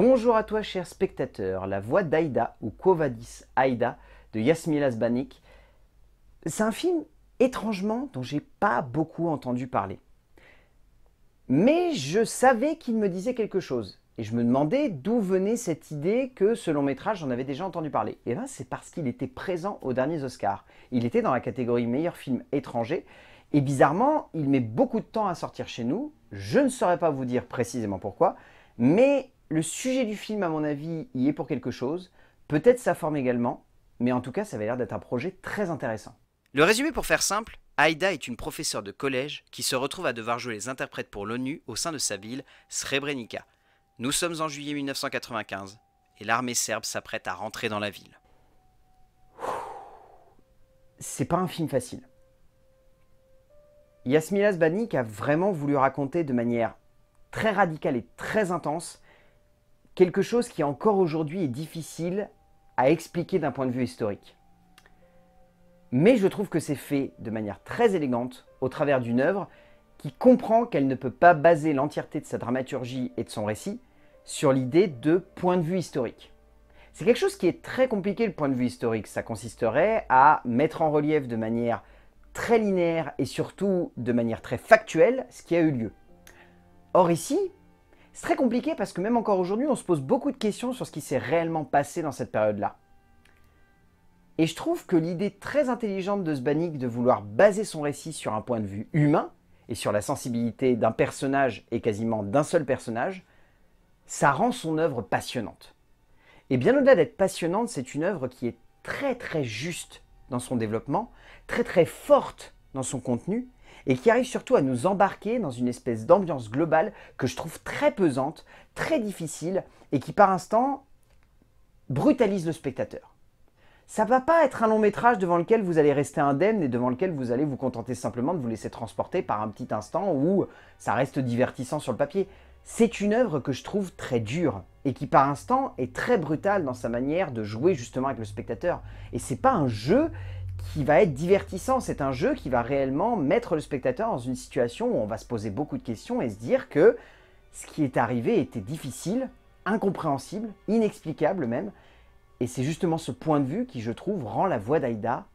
Bonjour à toi cher spectateur, la voix d'Aïda ou Vadis Aïda de Yasmila Zbanik. C'est un film étrangement dont j'ai pas beaucoup entendu parler. Mais je savais qu'il me disait quelque chose. Et je me demandais d'où venait cette idée que ce long métrage, j'en avais déjà entendu parler. Et eh bien c'est parce qu'il était présent aux derniers Oscars. Il était dans la catégorie meilleur film étranger. Et bizarrement, il met beaucoup de temps à sortir chez nous. Je ne saurais pas vous dire précisément pourquoi. Mais le sujet du film, à mon avis, y est pour quelque chose. Peut-être sa forme également, mais en tout cas, ça avait l'air d'être un projet très intéressant. Le résumé pour faire simple, Aïda est une professeure de collège qui se retrouve à devoir jouer les interprètes pour l'ONU au sein de sa ville, Srebrenica. Nous sommes en juillet 1995 et l'armée serbe s'apprête à rentrer dans la ville. C'est pas un film facile. Yasmila Zbanik a vraiment voulu raconter de manière très radicale et très intense quelque chose qui encore aujourd'hui est difficile à expliquer d'un point de vue historique. Mais je trouve que c'est fait de manière très élégante au travers d'une œuvre qui comprend qu'elle ne peut pas baser l'entièreté de sa dramaturgie et de son récit sur l'idée de point de vue historique. C'est quelque chose qui est très compliqué le point de vue historique. Ça consisterait à mettre en relief de manière très linéaire et surtout de manière très factuelle ce qui a eu lieu. Or ici, c'est très compliqué parce que même encore aujourd'hui, on se pose beaucoup de questions sur ce qui s'est réellement passé dans cette période-là. Et je trouve que l'idée très intelligente de Zbanik de vouloir baser son récit sur un point de vue humain et sur la sensibilité d'un personnage et quasiment d'un seul personnage, ça rend son œuvre passionnante. Et bien au-delà d'être passionnante, c'est une œuvre qui est très très juste dans son développement, très très forte dans son contenu et qui arrive surtout à nous embarquer dans une espèce d'ambiance globale que je trouve très pesante, très difficile et qui par instant brutalise le spectateur. Ça va pas être un long métrage devant lequel vous allez rester indemne et devant lequel vous allez vous contenter simplement de vous laisser transporter par un petit instant où ça reste divertissant sur le papier. C'est une œuvre que je trouve très dure et qui par instant est très brutale dans sa manière de jouer justement avec le spectateur. Et c'est pas un jeu, qui va être divertissant. C'est un jeu qui va réellement mettre le spectateur dans une situation où on va se poser beaucoup de questions et se dire que ce qui est arrivé était difficile, incompréhensible, inexplicable même. Et c'est justement ce point de vue qui, je trouve, rend la voix d'Aïda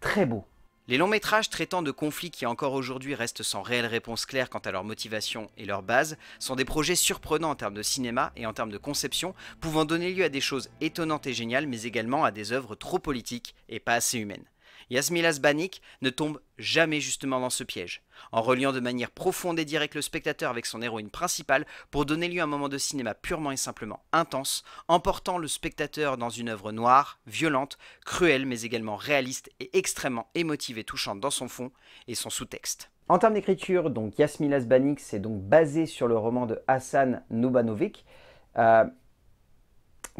très beau. Les longs métrages traitant de conflits qui encore aujourd'hui restent sans réelle réponse claire quant à leur motivation et leur base sont des projets surprenants en termes de cinéma et en termes de conception, pouvant donner lieu à des choses étonnantes et géniales, mais également à des œuvres trop politiques et pas assez humaines. Yasmila Zbanik ne tombe jamais justement dans ce piège, en reliant de manière profonde et directe le spectateur avec son héroïne principale pour donner lieu à un moment de cinéma purement et simplement intense, emportant le spectateur dans une œuvre noire, violente, cruelle mais également réaliste et extrêmement émotive et touchante dans son fond et son sous-texte. En termes d'écriture, donc Yasmila Zbanik, s'est donc basé sur le roman de Hassan Nobanovic. Euh,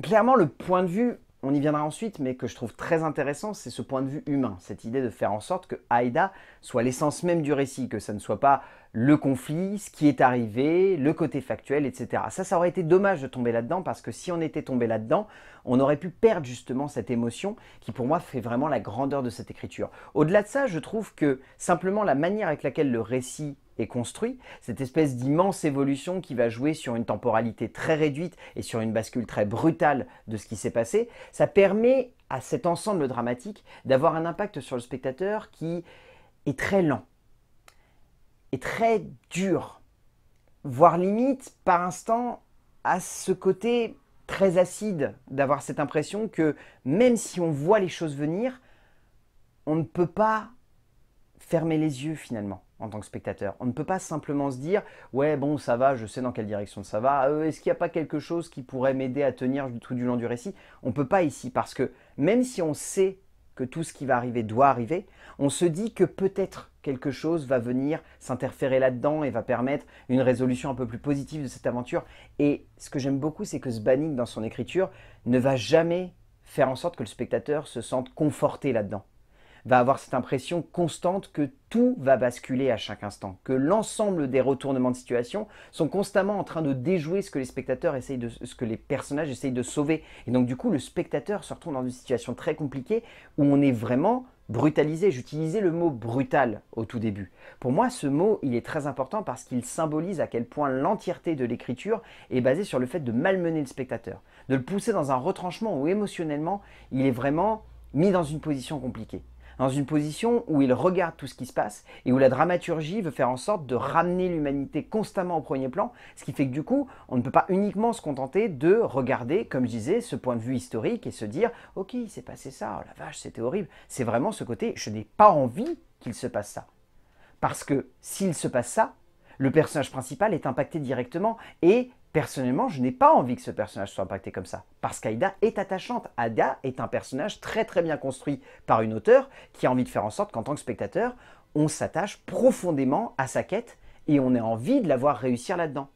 clairement, le point de vue on y viendra ensuite, mais que je trouve très intéressant, c'est ce point de vue humain, cette idée de faire en sorte que Aïda soit l'essence même du récit, que ça ne soit pas le conflit, ce qui est arrivé, le côté factuel, etc. Ça, ça aurait été dommage de tomber là-dedans parce que si on était tombé là-dedans, on aurait pu perdre justement cette émotion qui pour moi fait vraiment la grandeur de cette écriture. Au-delà de ça, je trouve que simplement la manière avec laquelle le récit est construit, cette espèce d'immense évolution qui va jouer sur une temporalité très réduite et sur une bascule très brutale de ce qui s'est passé, ça permet à cet ensemble dramatique d'avoir un impact sur le spectateur qui est très lent est très dur, voire limite par instant à ce côté très acide, d'avoir cette impression que même si on voit les choses venir, on ne peut pas fermer les yeux finalement en tant que spectateur. On ne peut pas simplement se dire ouais bon ça va, je sais dans quelle direction ça va. Euh, est-ce qu'il n'y a pas quelque chose qui pourrait m'aider à tenir tout du long du récit On ne peut pas ici parce que même si on sait que tout ce qui va arriver doit arriver, on se dit que peut-être quelque chose va venir s'interférer là-dedans et va permettre une résolution un peu plus positive de cette aventure. Et ce que j'aime beaucoup, c'est que ce banning dans son écriture ne va jamais faire en sorte que le spectateur se sente conforté là-dedans va avoir cette impression constante que tout va basculer à chaque instant, que l'ensemble des retournements de situation sont constamment en train de déjouer ce que les spectateurs essayent de, ce que les personnages essayent de sauver. Et donc du coup, le spectateur se retrouve dans une situation très compliquée où on est vraiment brutalisé. J'utilisais le mot brutal au tout début. Pour moi, ce mot, il est très important parce qu'il symbolise à quel point l'entièreté de l'écriture est basée sur le fait de malmener le spectateur, de le pousser dans un retranchement où émotionnellement, il est vraiment mis dans une position compliquée dans une position où il regarde tout ce qui se passe et où la dramaturgie veut faire en sorte de ramener l'humanité constamment au premier plan, ce qui fait que du coup, on ne peut pas uniquement se contenter de regarder, comme je disais, ce point de vue historique et se dire « Ok, il s'est passé ça, oh la vache, c'était horrible ». C'est vraiment ce côté « je n'ai pas envie qu'il se passe ça ». Parce que s'il se passe ça, le personnage principal est impacté directement et Personnellement, je n'ai pas envie que ce personnage soit impacté comme ça, parce qu'Aïda est attachante. Ada est un personnage très très bien construit par une auteure qui a envie de faire en sorte qu'en tant que spectateur, on s'attache profondément à sa quête et on a envie de la voir réussir là-dedans.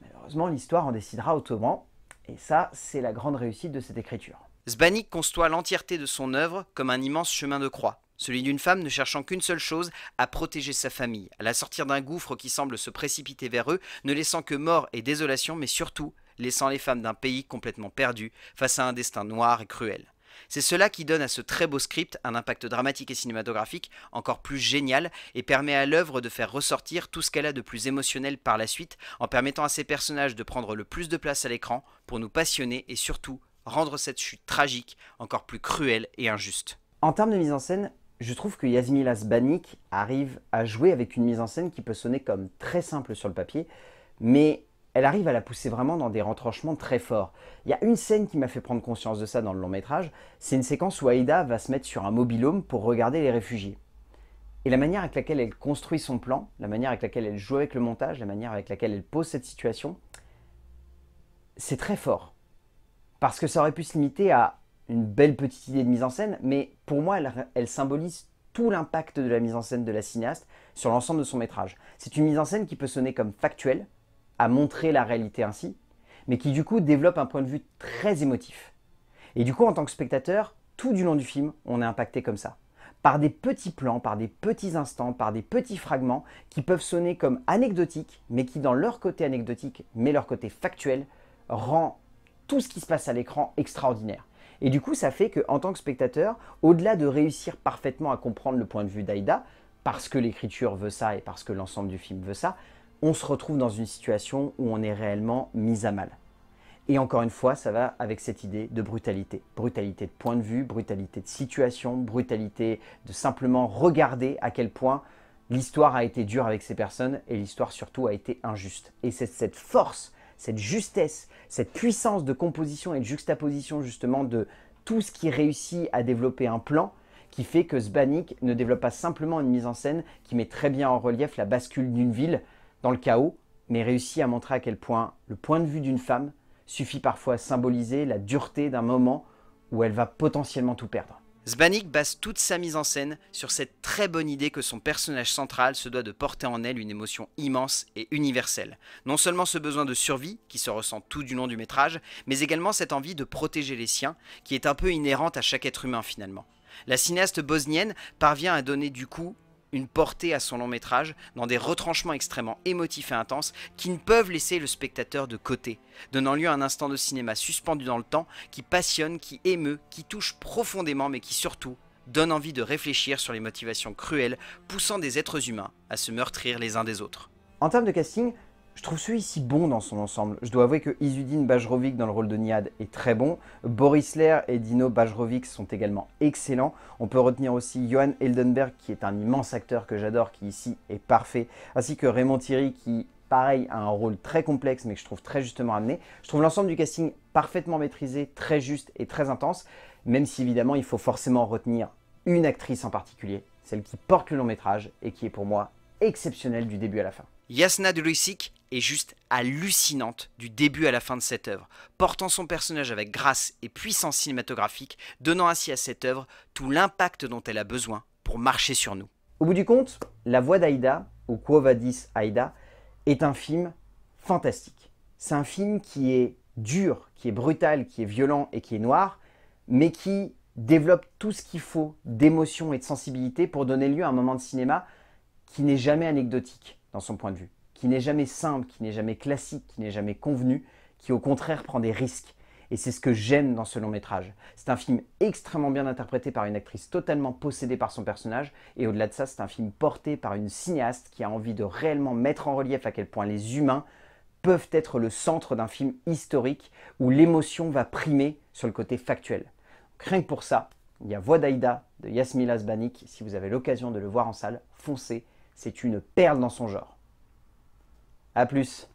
Malheureusement, l'histoire en décidera autrement, et ça, c'est la grande réussite de cette écriture. Zbanik conçoit l'entièreté de son œuvre comme un immense chemin de croix celui d'une femme ne cherchant qu'une seule chose, à protéger sa famille, à la sortir d'un gouffre qui semble se précipiter vers eux, ne laissant que mort et désolation, mais surtout laissant les femmes d'un pays complètement perdu face à un destin noir et cruel. C'est cela qui donne à ce très beau script un impact dramatique et cinématographique encore plus génial et permet à l'œuvre de faire ressortir tout ce qu'elle a de plus émotionnel par la suite en permettant à ses personnages de prendre le plus de place à l'écran pour nous passionner et surtout rendre cette chute tragique encore plus cruelle et injuste. En termes de mise en scène, je trouve que Yasmila Zbanik arrive à jouer avec une mise en scène qui peut sonner comme très simple sur le papier, mais elle arrive à la pousser vraiment dans des retranchements très forts. Il y a une scène qui m'a fait prendre conscience de ça dans le long métrage, c'est une séquence où Aïda va se mettre sur un mobil-home pour regarder les réfugiés. Et la manière avec laquelle elle construit son plan, la manière avec laquelle elle joue avec le montage, la manière avec laquelle elle pose cette situation, c'est très fort. Parce que ça aurait pu se limiter à une belle petite idée de mise en scène, mais pour moi, elle, symbolise tout l'impact de la mise en scène de la cinéaste sur l'ensemble de son métrage. C'est une mise en scène qui peut sonner comme factuelle, à montrer la réalité ainsi, mais qui du coup développe un point de vue très émotif. Et du coup, en tant que spectateur, tout du long du film, on est impacté comme ça. Par des petits plans, par des petits instants, par des petits fragments qui peuvent sonner comme anecdotiques, mais qui dans leur côté anecdotique, mais leur côté factuel, rend tout ce qui se passe à l'écran extraordinaire. Et du coup, ça fait qu'en tant que spectateur, au-delà de réussir parfaitement à comprendre le point de vue d'Aïda, parce que l'écriture veut ça et parce que l'ensemble du film veut ça, on se retrouve dans une situation où on est réellement mis à mal. Et encore une fois, ça va avec cette idée de brutalité. Brutalité de point de vue, brutalité de situation, brutalité de simplement regarder à quel point l'histoire a été dure avec ces personnes et l'histoire surtout a été injuste. Et c'est cette force cette justesse, cette puissance de composition et de juxtaposition justement de tout ce qui réussit à développer un plan qui fait que Zbanik ne développe pas simplement une mise en scène qui met très bien en relief la bascule d'une ville dans le chaos, mais réussit à montrer à quel point le point de vue d'une femme suffit parfois à symboliser la dureté d'un moment où elle va potentiellement tout perdre. Zbanik base toute sa mise en scène sur cette très bonne idée que son personnage central se doit de porter en elle une émotion immense et universelle. Non seulement ce besoin de survie, qui se ressent tout du long du métrage, mais également cette envie de protéger les siens, qui est un peu inhérente à chaque être humain finalement. La cinéaste bosnienne parvient à donner du coup une portée à son long métrage dans des retranchements extrêmement émotifs et intenses qui ne peuvent laisser le spectateur de côté, donnant lieu à un instant de cinéma suspendu dans le temps qui passionne, qui émeut, qui touche profondément mais qui surtout donne envie de réfléchir sur les motivations cruelles poussant des êtres humains à se meurtrir les uns des autres. En termes de casting, je trouve celui-ci bon dans son ensemble. Je dois avouer que Izudin Bajrovic dans le rôle de Niad est très bon. Boris Lair et Dino Bajrovic sont également excellents. On peut retenir aussi Johan Eldenberg qui est un immense acteur que j'adore, qui ici est parfait. Ainsi que Raymond Thierry qui pareil, a un rôle très complexe, mais que je trouve très justement amené. Je trouve l'ensemble du casting parfaitement maîtrisé, très juste et très intense, même si évidemment il faut forcément retenir une actrice en particulier, celle qui porte le long métrage et qui est pour moi exceptionnelle du début à la fin. Yasna Dulicic est juste hallucinante du début à la fin de cette œuvre, portant son personnage avec grâce et puissance cinématographique, donnant ainsi à cette œuvre tout l'impact dont elle a besoin pour marcher sur nous. Au bout du compte, La Voix d'Aïda, ou Quo Vadis Aïda, est un film fantastique. C'est un film qui est dur, qui est brutal, qui est violent et qui est noir, mais qui développe tout ce qu'il faut d'émotion et de sensibilité pour donner lieu à un moment de cinéma qui n'est jamais anecdotique dans son point de vue qui n'est jamais simple, qui n'est jamais classique, qui n'est jamais convenu, qui au contraire prend des risques. Et c'est ce que j'aime dans ce long métrage. C'est un film extrêmement bien interprété par une actrice totalement possédée par son personnage, et au-delà de ça, c'est un film porté par une cinéaste qui a envie de réellement mettre en relief à quel point les humains peuvent être le centre d'un film historique où l'émotion va primer sur le côté factuel. rien que pour ça, il y a Voix d'Aïda de Yasmila Zbanik. Si vous avez l'occasion de le voir en salle, foncez, c'est une perle dans son genre. A plus